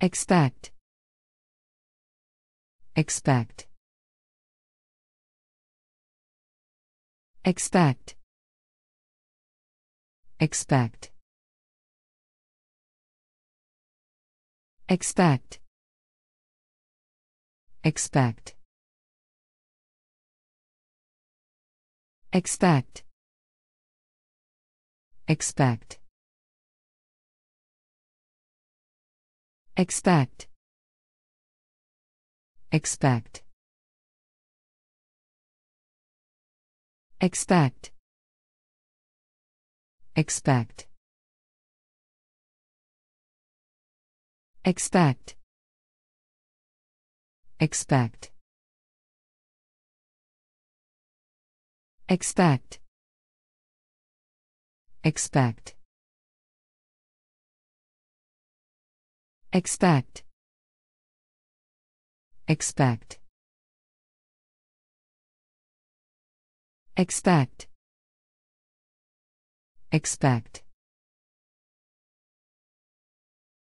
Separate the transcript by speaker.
Speaker 1: Expect. Expect. Expect. Expect. Expect. Expect. Expect. Expect. Expect. Expect. Expect. Expect. Expect. Expect. Expect. Expect. Expect. Expect. Expect. Expect.